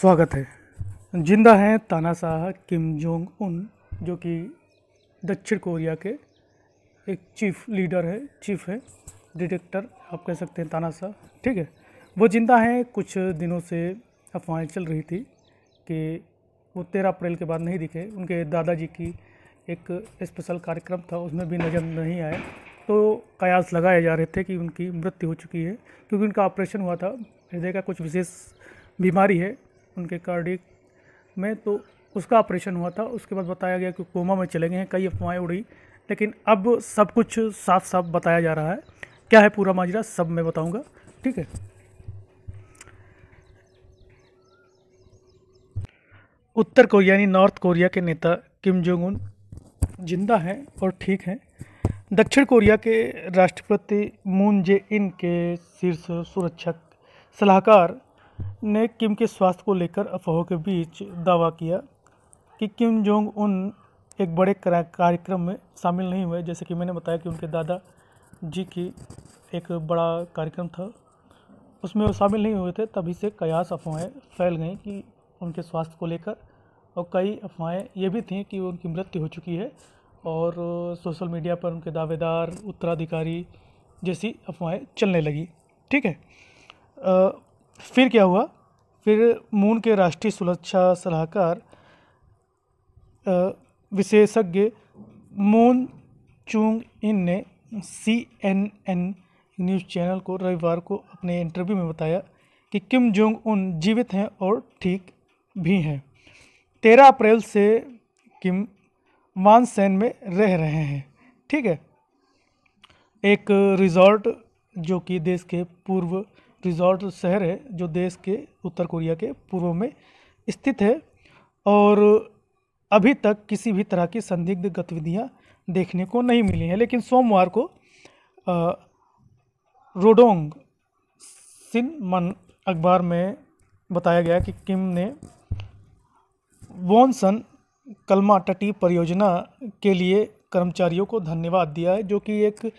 स्वागत है जिंदा हैं तानाशाह किम जोंग उन जो कि दक्षिण कोरिया के एक चीफ लीडर है चीफ है डिटेक्टर आप कह सकते हैं तानाशाह ठीक है वो जिंदा हैं कुछ दिनों से अफवाहें चल रही थी कि वो तेरह अप्रैल के बाद नहीं दिखे उनके दादाजी की एक स्पेशल कार्यक्रम था उसमें भी नज़र नहीं आए तो कयास लगाए जा रहे थे कि उनकी मृत्यु हो चुकी है क्योंकि उनका ऑपरेशन हुआ था हृदय का कुछ विशेष बीमारी है उनके कार्डिक में तो उसका ऑपरेशन हुआ था उसके बाद बताया गया कि कोमा में चले गए हैं कई अफवाहें उड़ी लेकिन अब सब कुछ साफ साफ बताया जा रहा है क्या है पूरा माजरा सब मैं बताऊंगा ठीक है उत्तर कोरिया यानी नॉर्थ कोरिया के नेता किम जोंग उन जिंदा हैं और ठीक हैं दक्षिण कोरिया के राष्ट्रपति मून जे इन के शीर्ष सुरक्षा सलाहकार ने किम के स्वास्थ्य को लेकर अफवाहों के बीच दावा किया कि किम जोंग उन एक बड़े कार्यक्रम में शामिल नहीं हुए जैसे कि मैंने बताया कि उनके दादा जी की एक बड़ा कार्यक्रम था उसमें वो शामिल नहीं हुए थे तभी से कयास अफवाहें फैल गई कि उनके स्वास्थ्य को लेकर और कई अफवाहें ये भी थीं कि उनकी मृत्यु हो चुकी है और सोशल मीडिया पर उनके दावेदार उत्तराधिकारी जैसी अफवाहें चलने लगी ठीक है फिर क्या हुआ फिर मून के राष्ट्रीय सुरक्षा सलाहकार विशेषज्ञ मून चूंग इन ने C N N news channel को रविवार को अपने इंटरव्यू में बताया कि किम जोंग उन जीवित हैं और ठीक भी हैं तेरह अप्रैल से किम वानसेन में रह रहे हैं ठीक है एक रिजॉर्ट जो कि देश के पूर्व रिजॉर्ट शहर है जो देश के उत्तर कोरिया के पूर्व में स्थित है और अभी तक किसी भी तरह की संदिग्ध गतिविधियां देखने को नहीं मिली हैं लेकिन सोमवार को रोडोंग रोडोंग सिनमन अखबार में बताया गया कि किम ने वोनसन कलमा टटी परियोजना के लिए कर्मचारियों को धन्यवाद दिया है जो कि एक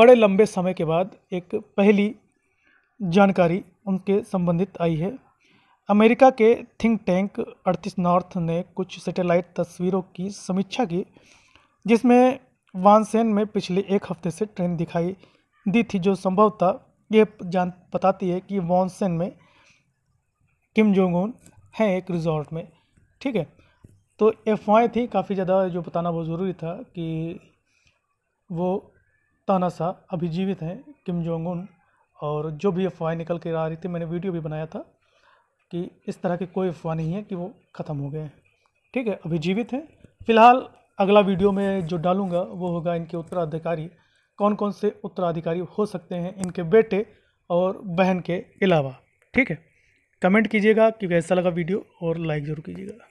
बड़े लंबे समय के बाद एक पहली जानकारी उनके संबंधित आई है अमेरिका के थिंक टैंक अड़तीस नॉर्थ ने कुछ सैटेलाइट तस्वीरों की समीक्षा की जिसमें वानसेन में पिछले एक हफ्ते से ट्रेन दिखाई दी थी जो संभवतः यह जान बताती है कि वानसेन में किम जोंग उन हैं एक रिजॉर्ट में ठीक है तो अफवाहें थी काफ़ी ज़्यादा जो बताना बहुत ज़रूरी था कि वो तानाशाह अभिजीवित हैं किम जोंग उन और जो भी अफवाह निकल कर आ रही थी मैंने वीडियो भी बनाया था कि इस तरह की कोई अफवाह नहीं है कि वो ख़त्म हो गए ठीक है अभी जीवित हैं फिलहाल अगला वीडियो में जो डालूंगा वो होगा इनके उत्तराधिकारी कौन कौन से उत्तराधिकारी हो सकते हैं इनके बेटे और बहन के अलावा ठीक है कमेंट कीजिएगा कि कैसा लगा वीडियो और लाइक ज़रूर कीजिएगा